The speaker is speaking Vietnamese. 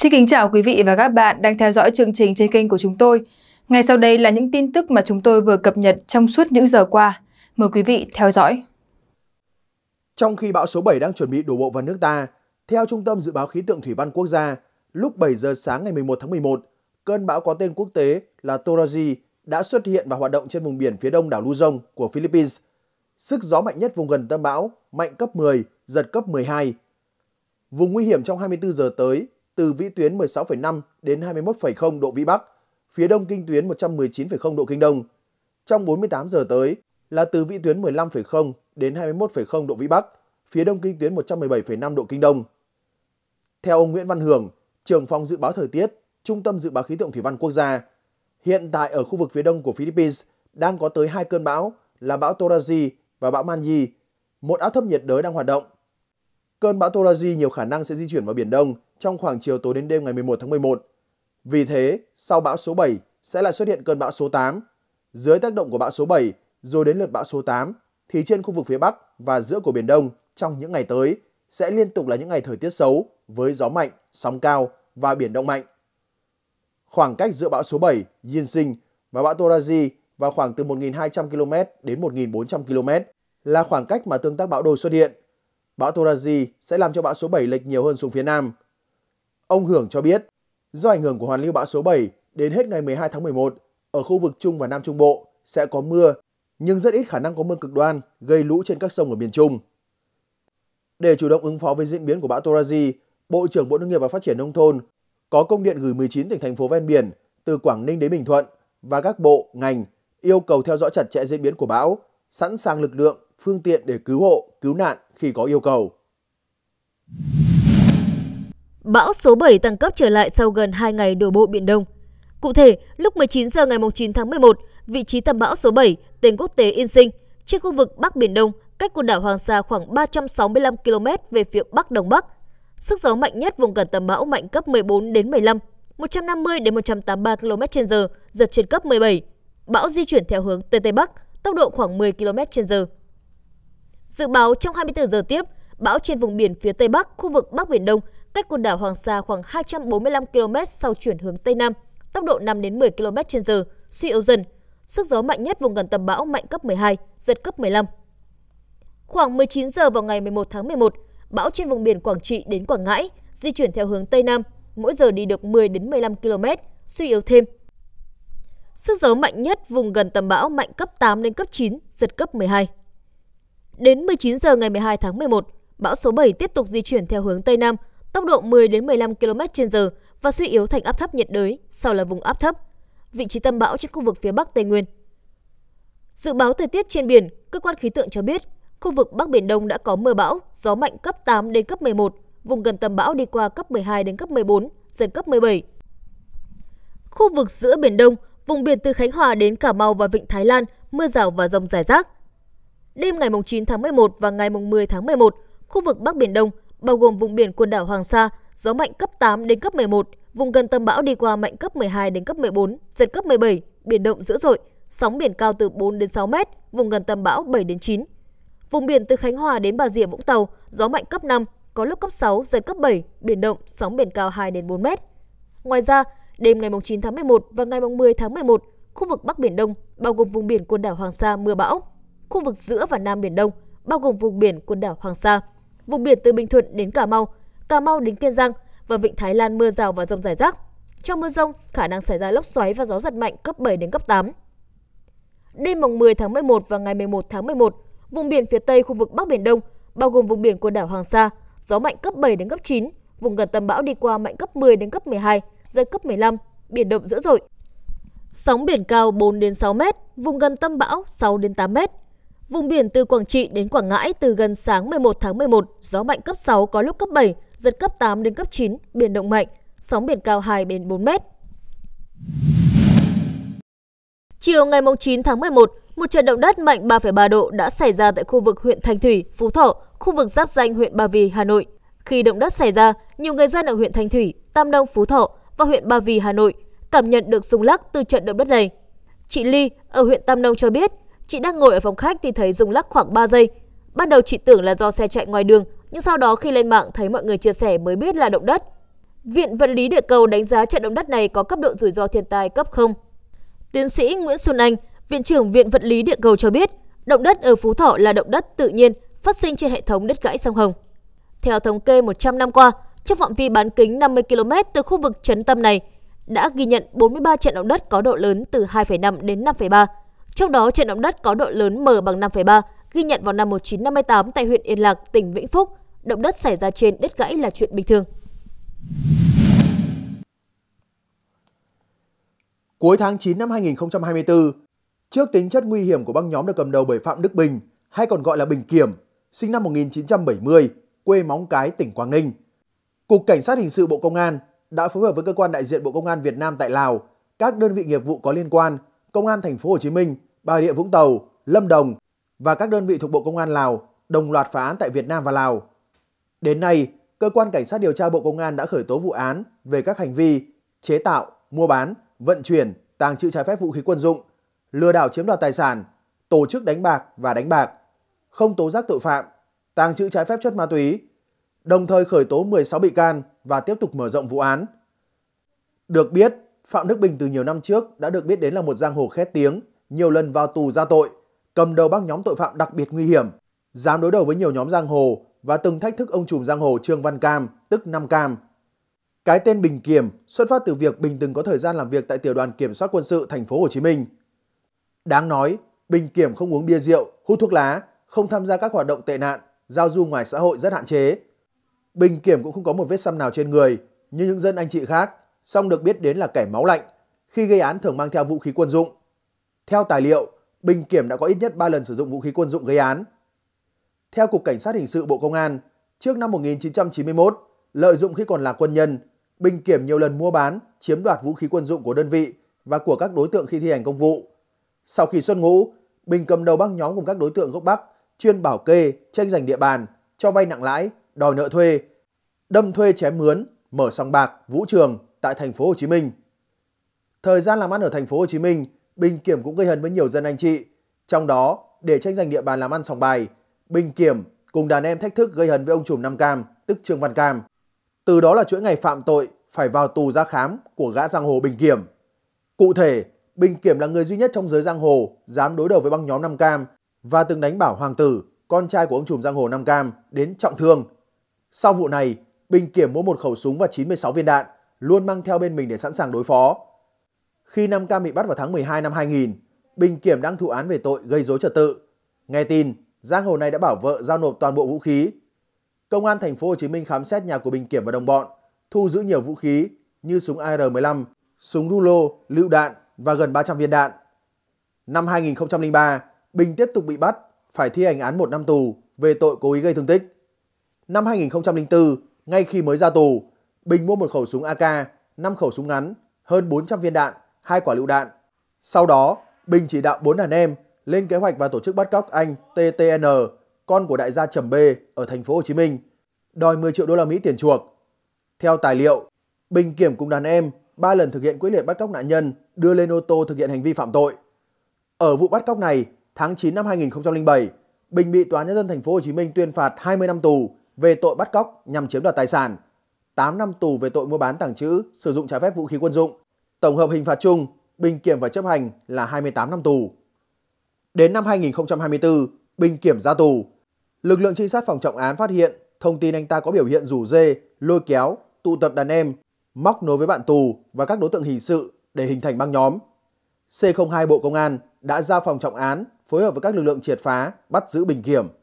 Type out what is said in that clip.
Xin kính chào quý vị và các bạn đang theo dõi chương trình trên kênh của chúng tôi. Ngay sau đây là những tin tức mà chúng tôi vừa cập nhật trong suốt những giờ qua. Mời quý vị theo dõi. Trong khi bão số 7 đang chuẩn bị đổ bộ vào nước ta, theo Trung tâm Dự báo Khí tượng Thủy văn Quốc gia, lúc 7 giờ sáng ngày 11 tháng 11, cơn bão có tên quốc tế là Toraji đã xuất hiện và hoạt động trên vùng biển phía đông đảo Luzon của Philippines. Sức gió mạnh nhất vùng gần tâm bão mạnh cấp 10, giật cấp 12. Vùng nguy hiểm trong 24 giờ tới từ vĩ tuyến 16,5 đến 21,0 độ Vĩ Bắc, phía đông kinh tuyến 119,0 độ Kinh Đông. Trong 48 giờ tới là từ vĩ tuyến 15,0 đến 21,0 độ Vĩ Bắc, phía đông kinh tuyến 117,5 độ Kinh Đông. Theo ông Nguyễn Văn Hưởng, trưởng phòng dự báo thời tiết, Trung tâm Dự báo Khí tượng Thủy văn Quốc gia, hiện tại ở khu vực phía đông của Philippines đang có tới hai cơn bão là bão Toraji và bão Manji, một áp thấp nhiệt đới đang hoạt động Cơn bão Toraji nhiều khả năng sẽ di chuyển vào Biển Đông trong khoảng chiều tối đến đêm ngày 11 tháng 11. Vì thế, sau bão số 7 sẽ lại xuất hiện cơn bão số 8. Dưới tác động của bão số 7 rồi đến lượt bão số 8 thì trên khu vực phía Bắc và giữa của Biển Đông trong những ngày tới sẽ liên tục là những ngày thời tiết xấu với gió mạnh, sóng cao và biển động mạnh. Khoảng cách giữa bão số 7 Yinsing và bão Toraji vào khoảng từ 1.200 km đến 1.400 km là khoảng cách mà tương tác bão đôi xuất hiện bão Toraji sẽ làm cho bão số 7 lệch nhiều hơn xuống phía Nam. Ông Hưởng cho biết, do ảnh hưởng của hoàn lưu bão số 7 đến hết ngày 12 tháng 11, ở khu vực Trung và Nam Trung Bộ sẽ có mưa, nhưng rất ít khả năng có mưa cực đoan gây lũ trên các sông ở miền Trung. Để chủ động ứng phó với diễn biến của bão Toraji, Bộ trưởng Bộ Nông nghiệp và Phát triển Nông thôn có công điện gửi 19 tỉnh thành phố ven biển từ Quảng Ninh đến Bình Thuận và các bộ, ngành yêu cầu theo dõi chặt chẽ diễn biến của bão, sẵn sàng lực lượng, phương tiện để cứu hộ, cứu nạn khi có yêu cầu. Bão số 7 tăng cấp trở lại sau gần 2 ngày đổ bộ Biển Đông. Cụ thể, lúc 19 giờ ngày 9 tháng 11, vị trí tâm bão số 7, tên quốc tế Yên Sinh, trên khu vực Bắc Biển Đông, cách quần đảo Hoàng Sa khoảng 365 km về phía Bắc Đông Bắc. Sức gió mạnh nhất vùng gần tâm bão mạnh cấp 14 đến 15, 150 đến 183 km/h, giật trên cấp 17. Bão di chuyển theo hướng Tây Tây Bắc, tốc độ khoảng 10 km/h, Dự báo trong 24 giờ tiếp, bão trên vùng biển phía Tây Bắc, khu vực Bắc Biển Đông, cách quần đảo Hoàng Sa khoảng 245 km sau chuyển hướng Tây Nam, tốc độ 5 đến 10 km h suy yếu dần. Sức gió mạnh nhất vùng gần tâm bão mạnh cấp 12, giật cấp 15. Khoảng 19 giờ vào ngày 11 tháng 11, bão trên vùng biển Quảng Trị đến Quảng Ngãi, di chuyển theo hướng Tây Nam, mỗi giờ đi được 10 đến 15 km, suy yếu thêm. Sức gió mạnh nhất vùng gần tâm bão mạnh cấp 8 đến cấp 9, giật cấp 12. Đến 19 giờ ngày 12 tháng 11, bão số 7 tiếp tục di chuyển theo hướng Tây Nam, tốc độ 10 đến 15 km h và suy yếu thành áp thấp nhiệt đới, sau là vùng áp thấp. Vị trí tâm bão trên khu vực phía Bắc Tây Nguyên. Dự báo thời tiết trên biển, cơ quan khí tượng cho biết, khu vực Bắc Biển Đông đã có mưa bão, gió mạnh cấp 8 đến cấp 11, vùng gần tâm bão đi qua cấp 12 đến cấp 14, giật cấp 17. Khu vực giữa Biển Đông, vùng biển từ Khánh Hòa đến Cà Mau và Vịnh Thái Lan, mưa rào và rông rải rác. Đêm ngày 9 tháng 11 và ngày 10 tháng 11, khu vực Bắc Biển Đông, bao gồm vùng biển quần đảo Hoàng Sa, gió mạnh cấp 8 đến cấp 11, vùng gần tâm bão đi qua mạnh cấp 12 đến cấp 14, giật cấp 17, biển động dữ dội, sóng biển cao từ 4 đến 6 mét, vùng gần tâm bão 7 đến 9. Vùng biển từ Khánh Hòa đến Bà Rịa Vũng Tàu, gió mạnh cấp 5, có lúc cấp 6, giật cấp 7, biển động, sóng biển cao 2 đến 4 mét. Ngoài ra, đêm ngày 9 tháng 11 và ngày 10 tháng 11, khu vực Bắc Biển Đông, bao gồm vùng biển quần đảo Hoàng Sa mưa bão, khu vực giữa và Nam Biển Đông, bao gồm vùng biển quần đảo Hoàng Sa, vùng biển từ Bình Thuận đến Cà Mau, Cà Mau đến Kiên Giang và Vịnh Thái Lan mưa rào và rông rải rác. Trong mưa rông, khả năng xảy ra lốc xoáy và gió giật mạnh cấp 7 đến cấp 8. Đêm mùng 10 tháng 11 và ngày 11 tháng 11, vùng biển phía tây khu vực Bắc Biển Đông, bao gồm vùng biển quần đảo Hoàng Sa, gió mạnh cấp 7 đến cấp 9, vùng gần tâm bão đi qua mạnh cấp 10 đến cấp 12, giật cấp 15, biển động dữ dội. Sóng biển cao 4 đến 6 mét, vùng gần tâm bão 6 đến 8 mét, Vùng biển từ Quảng Trị đến Quảng Ngãi từ gần sáng 11 tháng 11, gió mạnh cấp 6 có lúc cấp 7, giật cấp 8 đến cấp 9, biển động mạnh, sóng biển cao 2 đến 4 mét. Chiều ngày 9 tháng 11, một trận động đất mạnh 3,3 độ đã xảy ra tại khu vực huyện Thanh Thủy, Phú Thọ, khu vực giáp danh huyện Ba Vì, Hà Nội. Khi động đất xảy ra, nhiều người dân ở huyện Thanh Thủy, Tam Nông, Phú Thọ và huyện Ba Vì, Hà Nội cảm nhận được rung lắc từ trận động đất này. Chị Ly ở huyện Tam Nông cho biết, Chị đang ngồi ở phòng khách thì thấy rung lắc khoảng 3 giây. Ban đầu chị tưởng là do xe chạy ngoài đường, nhưng sau đó khi lên mạng thấy mọi người chia sẻ mới biết là động đất. Viện Vật lý Địa cầu đánh giá trận động đất này có cấp độ rủi ro thiên tai cấp 0. Tiến sĩ Nguyễn Xuân Anh, Viện trưởng Viện Vật lý Địa cầu cho biết, động đất ở Phú Thọ là động đất tự nhiên phát sinh trên hệ thống đất gãy sông Hồng. Theo thống kê 100 năm qua, trong phạm vi bán kính 50 km từ khu vực trấn tâm này, đã ghi nhận 43 trận động đất có độ lớn từ 2,5 đến 5,3 trong đó, trận động đất có độ lớn M bằng 5,3 ghi nhận vào năm 1958 tại huyện Yên Lạc, tỉnh Vĩnh Phúc. Động đất xảy ra trên đất gãy là chuyện bình thường. Cuối tháng 9 năm 2024, trước tính chất nguy hiểm của băng nhóm được cầm đầu bởi Phạm Đức Bình, hay còn gọi là Bình Kiểm, sinh năm 1970, quê Móng Cái, tỉnh Quảng Ninh. Cục Cảnh sát Hình sự Bộ Công an đã phối hợp với cơ quan đại diện Bộ Công an Việt Nam tại Lào, các đơn vị nghiệp vụ có liên quan, Công an thành phố Hồ Chí Minh Bà Rịa Vũng Tàu, Lâm Đồng và các đơn vị thuộc Bộ Công an Lào đồng loạt phá án tại Việt Nam và Lào. Đến nay, cơ quan cảnh sát điều tra Bộ Công an đã khởi tố vụ án về các hành vi chế tạo, mua bán, vận chuyển, tàng trữ trái phép vũ khí quân dụng, lừa đảo chiếm đoạt tài sản, tổ chức đánh bạc và đánh bạc, không tố giác tội phạm, tàng trữ trái phép chất ma túy, đồng thời khởi tố 16 bị can và tiếp tục mở rộng vụ án. Được biết, Phạm Đức Bình từ nhiều năm trước đã được biết đến là một giang hồ khét tiếng nhiều lần vào tù ra tội, cầm đầu băng nhóm tội phạm đặc biệt nguy hiểm, dám đối đầu với nhiều nhóm giang hồ và từng thách thức ông trùm giang hồ Trương Văn Cam, tức Nam Cam. Cái tên Bình Kiểm xuất phát từ việc Bình từng có thời gian làm việc tại tiểu đoàn kiểm soát quân sự thành phố Hồ Chí Minh. Đáng nói, Bình Kiểm không uống bia rượu, hút thuốc lá, không tham gia các hoạt động tệ nạn, giao du ngoài xã hội rất hạn chế. Bình Kiểm cũng không có một vết xăm nào trên người, như những dân anh chị khác, song được biết đến là kẻ máu lạnh, khi gây án thường mang theo vũ khí quân dụng. Theo tài liệu, Bình Kiểm đã có ít nhất 3 lần sử dụng vũ khí quân dụng gây án. Theo Cục Cảnh sát Hình sự Bộ Công an, trước năm 1991, lợi dụng khi còn là quân nhân, Bình Kiểm nhiều lần mua bán, chiếm đoạt vũ khí quân dụng của đơn vị và của các đối tượng khi thi hành công vụ. Sau khi xuân ngũ, Bình cầm đầu băng nhóm cùng các đối tượng gốc Bắc, chuyên bảo kê, tranh giành địa bàn, cho vay nặng lãi, đòi nợ thuê, đâm thuê chém mướn, mở sòng bạc, vũ trường tại thành phố Hồ Chí Minh. Thời gian làm ăn ở thành phố Hồ Chí Minh, Bình Kiểm cũng gây hấn với nhiều dân anh chị. Trong đó, để tranh giành địa bàn làm ăn sòng bài, Bình Kiểm cùng đàn em thách thức gây hấn với ông trùm Nam Cam, tức Trương Văn Cam. Từ đó là chuỗi ngày phạm tội phải vào tù ra khám của gã giang hồ Bình Kiểm. Cụ thể, Bình Kiểm là người duy nhất trong giới giang hồ dám đối đầu với băng nhóm Nam Cam và từng đánh bảo Hoàng Tử, con trai của ông trùm giang hồ Nam Cam, đến trọng thương. Sau vụ này, Bình Kiểm mua một khẩu súng và 96 viên đạn, luôn mang theo bên mình để sẵn sàng đối phó. Khi Nam Cam bị bắt vào tháng 12 năm 2000, Bình Kiểm đang thụ án về tội gây dối trật tự. Nghe tin, Giang Hồ này đã bảo vợ giao nộp toàn bộ vũ khí. Công an thành phố Hồ Chí Minh khám xét nhà của Bình Kiểm và đồng bọn, thu giữ nhiều vũ khí như súng AR-15, súng rulo, lựu đạn và gần 300 viên đạn. Năm 2003, Bình tiếp tục bị bắt, phải thi hành án 1 năm tù về tội cố ý gây thương tích. Năm 2004, ngay khi mới ra tù, Bình mua một khẩu súng AK, 5 khẩu súng ngắn, hơn 400 viên đạn hai quả lựu đạn. Sau đó, Bình chỉ đạo bốn đàn em lên kế hoạch và tổ chức bắt cóc anh TTN, con của đại gia Trầm B ở thành phố Hồ Chí Minh, đòi 10 triệu đô la Mỹ tiền chuộc. Theo tài liệu, Bình Kiểm cùng đàn em ba lần thực hiện quyết liệt bắt cóc nạn nhân đưa lên ô tô thực hiện hành vi phạm tội. Ở vụ bắt cóc này, tháng 9 năm 2007, Bình bị Tòa Nhân dân thành phố Hồ Chí Minh tuyên phạt 20 năm tù về tội bắt cóc nhằm chiếm đoạt tài sản, 8 năm tù về tội mua bán tàng trữ, sử dụng trái phép vũ khí quân dụng Tổng hợp hình phạt chung, Bình Kiểm phải chấp hành là 28 năm tù. Đến năm 2024, Bình Kiểm ra tù. Lực lượng trinh sát phòng trọng án phát hiện thông tin anh ta có biểu hiện rủ dê, lôi kéo, tụ tập đàn em, móc nối với bạn tù và các đối tượng hình sự để hình thành băng nhóm. C02 Bộ Công an đã ra phòng trọng án phối hợp với các lực lượng triệt phá, bắt giữ Bình Kiểm.